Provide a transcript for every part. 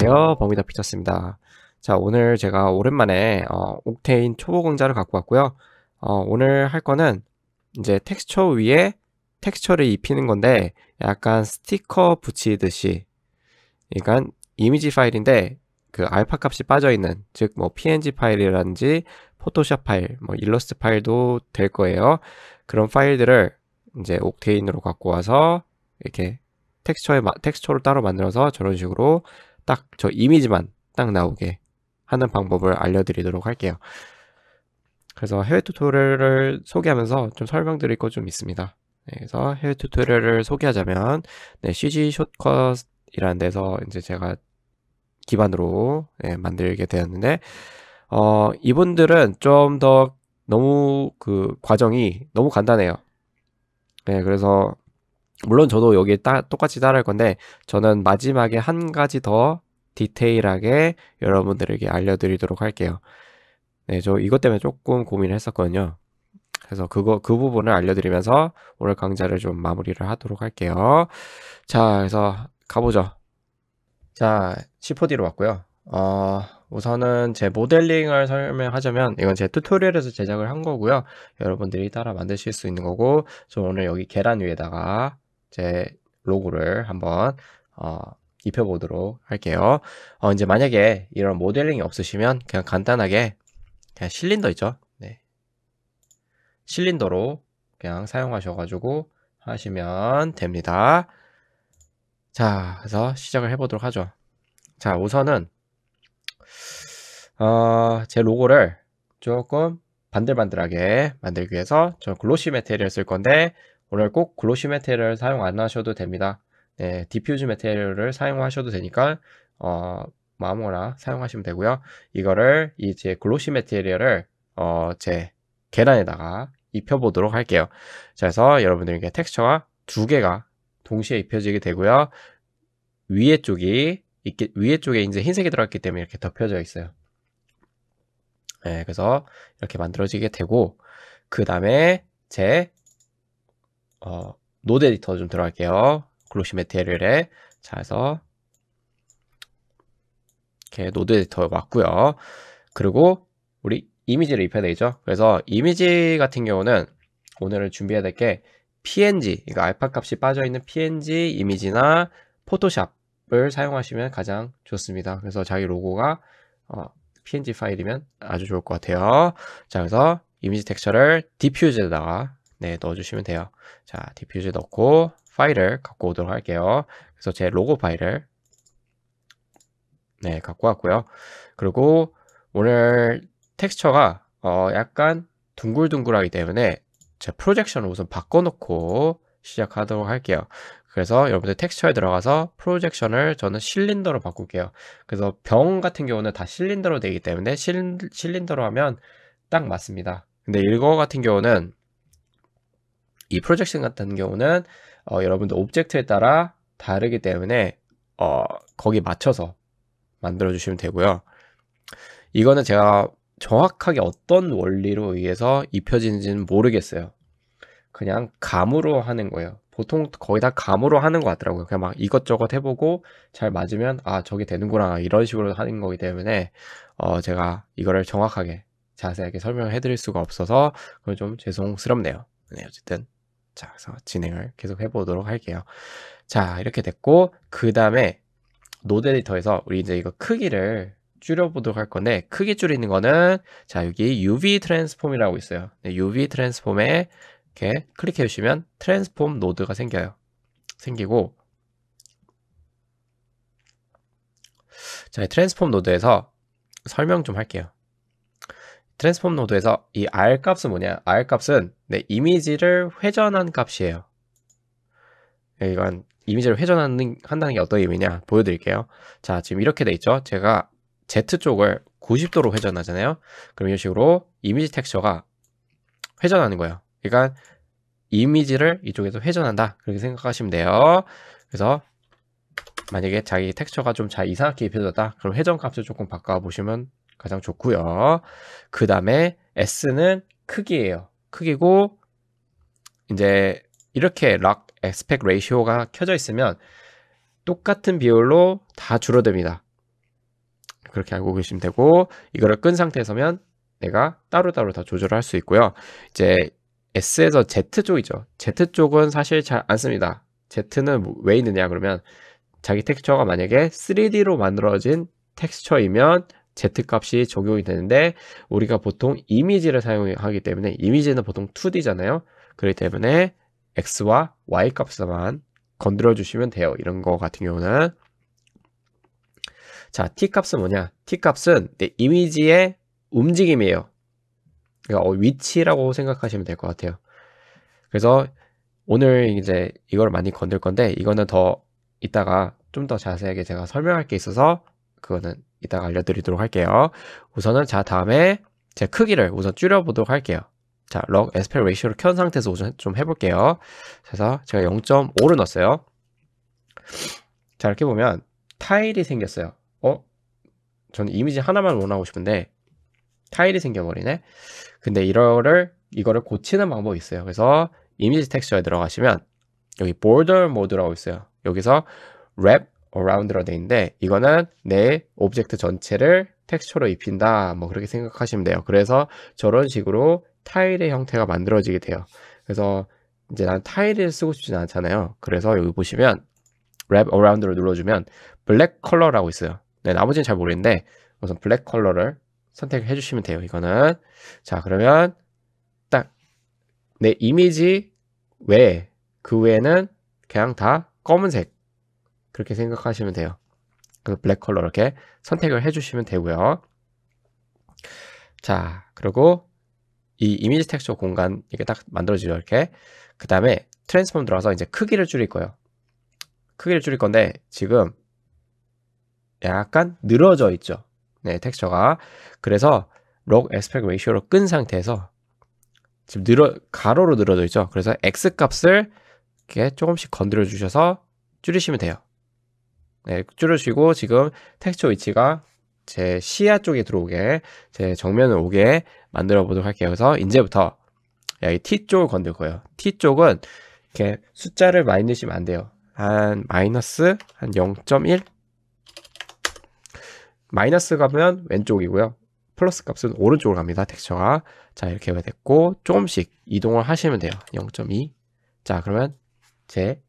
안녕하세요 범위더 피터스입니다 자 오늘 제가 오랜만에 어, 옥테인 초보 공자를 갖고 왔고요 어, 오늘 할 거는 이제 텍스처 위에 텍스처를 입히는 건데 약간 스티커 붙이듯이 그러니까 이미지 파일인데 그 알파 값이 빠져있는 즉 뭐 png 파일이라든지 포토샵 파일 뭐 일러스트 파일도 될 거예요 그런 파일들을 이제 옥테인으로 갖고 와서 이렇게 텍스처에 텍스처를 따로 만들어서 저런 식으로 딱저 이미지만 딱 나오게 하는 방법을 알려드리도록 할게요. 그래서 해외 튜토리얼을 소개하면서 좀 설명드릴 거 좀 있습니다. 네, 그래서 해외 튜토리얼을 소개하자면 네, CG 숏컷이라는 데서 이제 제가 기반으로 네, 만들게 되었는데 어, 이분들은 좀 더 너무 그 과정이 너무 간단해요. 네, 그래서 물론 저도 여기 따, 똑같이 따라할 건데 저는 마지막에 한 가지 더 디테일하게 여러분들에게 알려드리도록 할게요. 네, 저 이것 때문에 조금 고민을 했었거든요. 그래서 그거 그 부분을 알려드리면서 오늘 강좌를 좀 마무리를 하도록 할게요. 자, 그래서 가보죠. 자, C4D로 왔고요. 어, 우선은 제 모델링을 설명하자면 이건 제 튜토리얼에서 제작을 한 거고요. 여러분들이 따라 만드실 수 있는 거고 저 오늘 여기 계란 위에다가 제 로고를 한번 어, 입혀보도록 할게요. 어, 이제 만약에 이런 모델링이 없으시면 그냥 간단하게 그냥 실린더 있죠? 네. 실린더로 그냥 사용하셔가지고 하시면 됩니다. 자, 그래서 시작을 해보도록 하죠. 자, 우선은 어, 제 로고를 조금 반들반들하게 만들기 위해서 저 글로시 메테리얼 쓸 건데 오늘 꼭 글로시 메테리얼 사용 안 하셔도 됩니다. 네, 디퓨즈 메테리얼을 사용하셔도 되니까 어, 마모나 사용하시면 되고요. 이거를 이제 글로시 메테리얼을 어, 제 계란에다가 입혀보도록 할게요. 자, 그래서 여러분들에게 텍스처가 두 개가 동시에 입혀지게 되고요. 위에 쪽이 있기, 위에 쪽에 이제 흰색이 들어갔기 때문에 이렇게 덮여져 있어요. 네, 그래서 이렇게 만들어지게 되고 그 다음에 제 어, 노드 에디터 좀 들어갈게요. 글로시 메테리얼에 자 해서 이렇게 노드 에디터 왔고요. 그리고 우리 이미지를 입혀야 되죠. 그래서 이미지 같은 경우는 오늘은 준비해야 될 게 PNG, 그러니까 알파 값이 빠져있는 PNG 이미지나 포토샵을 사용하시면 가장 좋습니다. 그래서 자기 로고가 어, PNG 파일이면 아주 좋을 것 같아요. 자, 그래서 이미지 텍스처를 디퓨즈에다가 네, 넣어주시면 돼요. 자, 디퓨즈 넣고 파일을 갖고 오도록 할게요. 그래서 제 로고 파일을 네, 갖고 왔고요. 그리고 오늘 텍스처가 어, 약간 둥글둥글하기 때문에 제 프로젝션을 우선 바꿔놓고 시작하도록 할게요. 그래서 여러분들 텍스처에 들어가서 프로젝션을 저는 실린더로 바꿀게요. 그래서 병 같은 경우는 다 실린더로 되기 때문에 실린, 실린더로 하면 딱 맞습니다. 근데 일거 같은 경우는 이 프로젝션 같은 경우는 어, 여러분들 옵젝트에 따라 다르기 때문에 어, 거기에 맞춰서 만들어 주시면 되고요. 이거는 제가 정확하게 어떤 원리로 의해서 입혀진지는 모르겠어요. 그냥 감으로 하는 거예요. 보통 거의 다 감으로 하는 것 같더라고요. 그냥 막 이것저것 해보고 잘 맞으면 아 저게 되는구나 이런 식으로 하는 거기 때문에 어 제가 이거를 정확하게 자세하게 설명해 드릴 수가 없어서 그건 좀 죄송스럽네요. 네 어쨌든 자, 그래서 진행을 계속 해보도록 할게요. 자, 이렇게 됐고, 그 다음에 노드 에디터에서 우리 이제 이거 크기를 줄여보도록 할 건데, 크기 줄이는 거는, 자, 여기 UV 트랜스폼이라고 있어요. 네, UV 트랜스폼에 이렇게 클릭해 주시면 트랜스폼 노드가 생겨요. 생기고, 자, 트랜스폼 노드에서 설명 좀 할게요. 트랜스폼 노드에서 이 R 값은 뭐냐? R 값은 내 이미지를 회전한 값이에요. 이건 이미지를 회전하는 한다는 게 어떤 의미냐 보여드릴게요. 자, 지금 이렇게 돼 있죠. 제가 Z 쪽을 90도로 회전하잖아요. 그럼 이런 식으로 이미지 텍스처가 회전하는 거예요. 그러니까 이미지를 이쪽에서 회전한다. 그렇게 생각하시면 돼요. 그래서 만약에 자기 텍스처가 좀 잘 이상하게 입혀졌다. 그럼 회전 값을 조금 바꿔 보시면 가장 좋고요. 그 다음에 S는 크기예요. 크기고 이제 이렇게 락 에스펙 레이시오가 켜져 있으면 똑같은 비율로 다 줄어듭니다. 그렇게 알고 계시면 되고 이거를 끈 상태에서면 내가 따로따로 다 조절할 수 있고요. 이제 S에서 Z 쪽이죠. Z 쪽은 사실 잘 안 씁니다. Z는 뭐 왜 있느냐 그러면 자기 텍스처가 만약에 3D로 만들어진 텍스처이면 Z값이 적용이 되는데 우리가 보통 이미지를 사용하기 때문에 이미지는 보통 2D잖아요. 그렇기 때문에 X와 Y 값만 건드려 주시면 돼요. 이런 거 같은 경우는 자, T 값은 뭐냐? T 값은 내 이미지의 움직임이에요. 그러니까 어, 위치라고 생각하시면 될 것 같아요. 그래서 오늘 이제 이걸 많이 건들 건데 이거는 더 이따가 좀 더 자세하게 제가 설명할 게 있어서 그거는 이따가 알려드리도록 할게요. 우선은 자 다음에 제 크기를 우선 줄여보도록 할게요. 자, log 럭에스 r a t i o 를켠 상태에서 우선 좀 해볼게요. 그래서 제가 0.5를 넣었어요. 자, 이렇게 보면 타일이 생겼어요. 어? 저는 이미지 하나만 원하고 싶은데 타일이 생겨버리네. 근데 이거를 이거를 고치는 방법이 있어요. 그래서 이미지 텍스처에 들어가시면 여기 border m o d e 라고 있어요. 여기서 wrap 어라운드러데는데 이거는 내 오브젝트 전체를 텍스처로 입힌다 뭐 그렇게 생각하시면 돼요 그래서 저런 식으로 타일의 형태가 만들어지게 돼요 그래서 이제 난 타일을 쓰고 싶진 않잖아요 그래서 여기 보시면 랩 어라운드를 눌러주면 블랙 컬러라고 있어요 네, 나머지는 잘 모르겠는데 우선 블랙 컬러를 선택해 주시면 돼요 이거는 자 그러면 딱 내 이미지 외에 그 외에는 그냥 다 검은색 그렇게 생각하시면 돼요. 그래서 블랙 컬러 이렇게 선택을 해주시면 되고요. 자, 그리고 이 이미지 텍스처 공간 이렇게 딱 만들어지죠. 이렇게. 그 다음에 트랜스폼 들어가서 이제 크기를 줄일 거예요. 크기를 줄일 건데 지금 약간 늘어져 있죠. 네, 텍스처가. 그래서 log aspect ratio로 끈 상태에서 지금 늘어 가로로 늘어져 있죠. 그래서 x 값을 이렇게 조금씩 건드려 주셔서 줄이시면 돼요. 네, 줄여주시고 지금 텍스처 위치가 제 시야 쪽에 들어오게 제 정면을 오게 만들어 보도록 할게요. 그래서 이제부터 여기 예, T 쪽을 건들 거예요. T 쪽은 이렇게 숫자를 많이 넣으시면 안 돼요. 한 마이너스 한0.1 마이너스 가면 왼쪽이고요. 플러스 값은 오른쪽으로 갑니다. 텍스처가 자 이렇게 됐고 조금씩 이동을 하시면 돼요. 0.2 자 그러면 제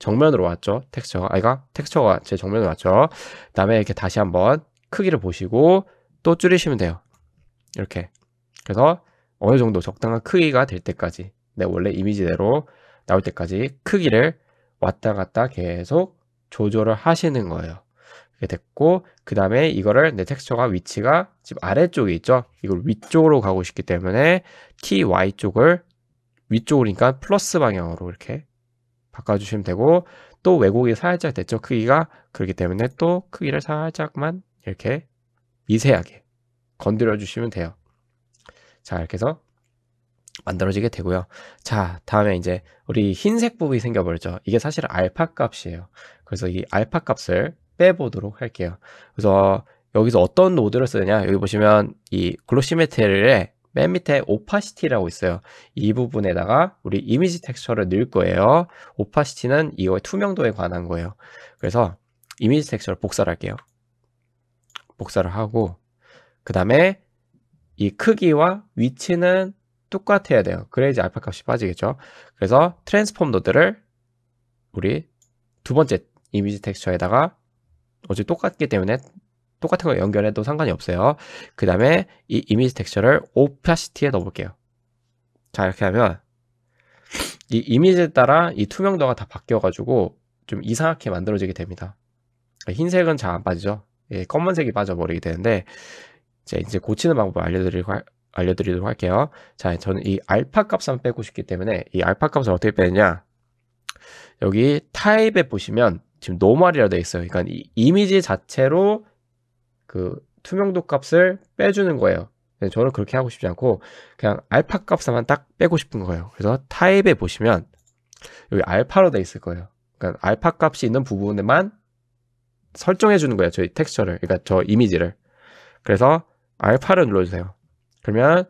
정면으로 왔죠. 텍스처가 아이가 텍스처가 제 정면으로 왔죠. 그다음에 이렇게 다시 한번 크기를 보시고 또 줄이시면 돼요. 이렇게. 그래서 어느 정도 적당한 크기가 될 때까지 내 네, 원래 이미지대로 나올 때까지 크기를 왔다 갔다 계속 조절을 하시는 거예요. 이렇게 됐고 그 다음에 이거를 내 텍스처가 위치가 지금 아래쪽에 있죠. 이걸 위쪽으로 가고 싶기 때문에 ty 쪽을 위쪽으로니까 그러니까 플러스 방향으로 이렇게 바꿔주시면 되고 또 왜곡이 살짝 됐죠 크기가 그렇기 때문에 또 크기를 살짝만 이렇게 미세하게 건드려 주시면 돼요 자 이렇게 해서 만들어지게 되고요 자 다음에 이제 우리 흰색 부분이 생겨버렸죠 이게 사실 알파 값이에요 그래서 이 알파 값을 빼보도록 할게요 그래서 여기서 어떤 노드를 쓰느냐 여기 보시면 이 글로시메테르의 맨 밑에 오파시티라고 있어요. 이 부분에다가 우리 이미지 텍스처를 넣을 거예요. 오파시티는 이거의 투명도에 관한 거예요. 그래서 이미지 텍스처를 복사를 할게요. 복사를 하고 그 다음에 이 크기와 위치는 똑같아야 돼요. 그래야지 알파 값이 빠지겠죠. 그래서 트랜스폼 노드를 우리 두 번째 이미지 텍스처에다가 어제 똑같기 때문에 똑같은 걸 연결해도 상관이 없어요. 그 다음에 이 이미지 텍스처를 오파시티에 넣어볼게요. 자 이렇게 하면 이 이미지에 따라 이 투명도가 다 바뀌어가지고 좀 이상하게 만들어지게 됩니다. 흰색은 잘 안 빠지죠. 예, 검은색이 빠져버리게 되는데 이제, 이제 고치는 방법을 알려드리고 알려드리도록 할게요. 자, 저는 이 알파 값만 빼고 싶기 때문에 이 알파 값을 어떻게 빼느냐? 여기 타입에 보시면 지금 노멀이라 되어 있어요. 그러니까 이 이미지 자체로 그 투명도 값을 빼주는 거예요. 저는 그렇게 하고 싶지 않고 그냥 알파 값만 딱 빼고 싶은 거예요. 그래서 타입에 보시면 여기 알파로 돼 있을 거예요. 그러니까 알파 값이 있는 부분에만 설정해 주는 거예요. 저희 텍스처를. 그러니까 저 이미지를. 그래서 알파를 눌러주세요. 그러면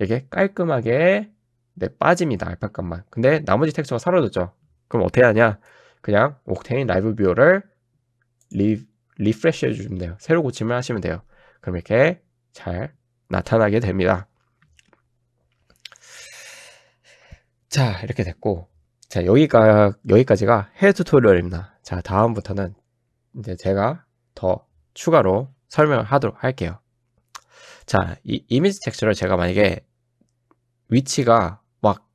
이게 깔끔하게 네, 빠집니다. 알파 값만. 근데 나머지 텍스처가 사라졌죠. 그럼 어떻게 하냐? 그냥 옥테인 라이브 뷰어를 리 e 리프레시 해주면 돼요. 새로 고침을 하시면 돼요. 그럼 이렇게 잘 나타나게 됩니다. 자, 이렇게 됐고. 자, 여기가, 여기까지가 헤드 튜토리얼입니다. 자, 다음부터는 이제 제가 더 추가로 설명을 하도록 할게요. 자, 이 이미지 텍스처를 제가 만약에 위치가 막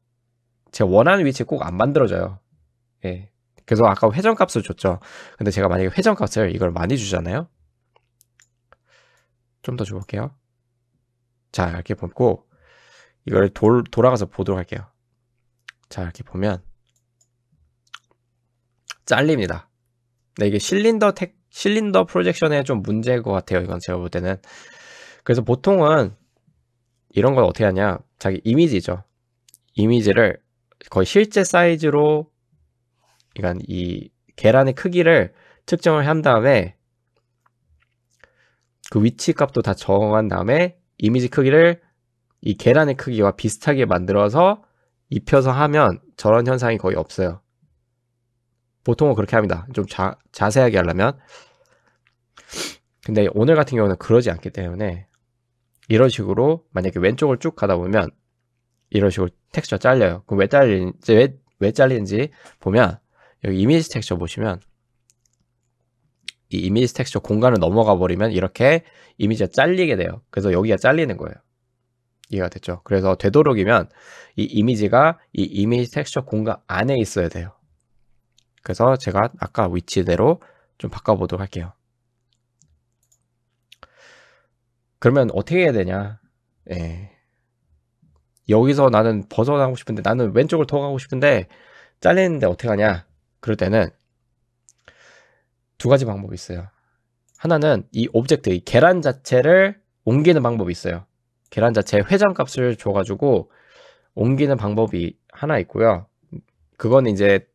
제 원하는 위치에 꼭안 만들어져요. 예, 그래서 아까 회전값을 줬죠. 근데 제가 만약에 회전값을 이걸 많이 주잖아요. 좀 더 줘볼게요. 자, 이렇게 보고 이걸 돌, 돌아가서 보도록 할게요. 자, 이렇게 보면 잘립니다. 네, 이게 실린더 택, 실린더 프로젝션에 좀문제인것 같아요. 이건 제가 볼 때는. 그래서 보통은 이런 걸 어떻게 하냐. 자기 이미지죠. 이미지를 거의 실제 사이즈로 그러니까 이 계란의 크기를 특정을 한 다음에 그 위치 값도 다 정한 다음에 이미지 크기를 이 계란의 크기와 비슷하게 만들어서 입혀서 하면 저런 현상이 거의 없어요. 보통은 그렇게 합니다. 좀 자, 자세하게 하려면. 근데 오늘 같은 경우는 그러지 않기 때문에 이런 식으로 만약에 왼쪽을 쭉 가다 보면 이런 식으로 텍스처 잘려요. 그럼 왜 잘리는지, 왜, 왜 잘리는지 보면 여기 이미지 텍스처 보시면 이 이미지 텍스처 공간을 넘어가 버리면 이렇게 이미지가 잘리게 돼요. 그래서 여기가 잘리는 거예요. 이해가 됐죠? 그래서 되도록이면 이 이미지가 이 이미지 텍스처 공간 안에 있어야 돼요. 그래서 제가 아까 위치대로 좀 바꿔보도록 할게요. 그러면 어떻게 해야 되냐? 예. 여기서 나는 벗어나고 싶은데 나는 왼쪽을 더 가고 싶은데 잘리는데 어떻게 하냐? 그럴 때는 두 가지 방법이 있어요. 하나는 이 오브젝트, 이 계란 자체를 옮기는 방법이 있어요. 계란 자체 에 회전값을 줘가지고 옮기는 방법이 하나 있고요. 그건 이제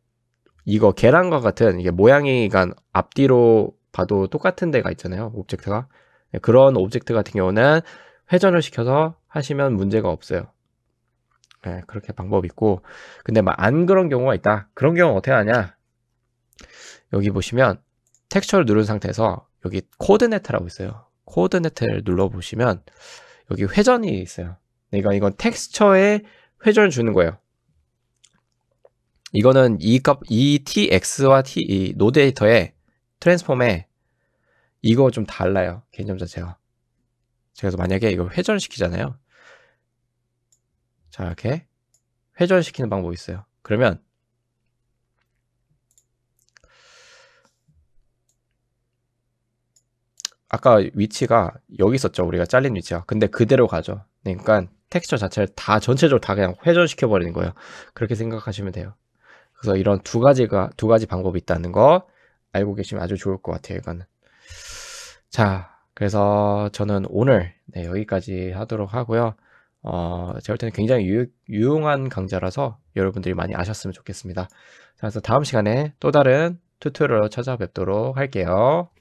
이거 계란과 같은 이게 모양이간 앞뒤로 봐도 똑같은 데가 있잖아요. 오브젝트가 네, 그런 오브젝트 같은 경우는 회전을 시켜서 하시면 문제가 없어요. 네, 그렇게 방법이 있고 근데 막 안 그런 경우가 있다. 그런 경우 어떻게 하냐? 여기 보시면 텍스처를 누른 상태에서 여기 코드네트라고 있어요. 코드네트를 눌러보시면 여기 회전이 있어요. 그러니까 이건 텍스처에 회전을 주는 거예요. 이거는 이 값, 이 tx와 t, 이 노데이터의 트랜스폼에 이거 좀 달라요. 개념 자체가. 그래서 만약에 이걸 회전시키잖아요. 자, 이렇게 회전시키는 방법이 있어요. 그러면 아까 위치가 여기 있었죠 우리가 잘린 위치가 근데 그대로 가죠 그러니까 텍스처 자체를 다 전체적으로 다 그냥 회전시켜 버리는 거예요 그렇게 생각하시면 돼요 그래서 이런 두 가지가 두 가지 방법이 있다는 거 알고 계시면 아주 좋을 것 같아요 이거는 자 그래서 저는 오늘 네, 여기까지 하도록 하고요 어, 제가 볼 때는 굉장히 유, 용한 강좌라서 여러분들이 많이 아셨으면 좋겠습니다 자, 그래서 다음 시간에 또 다른 튜토리얼로 찾아뵙도록 할게요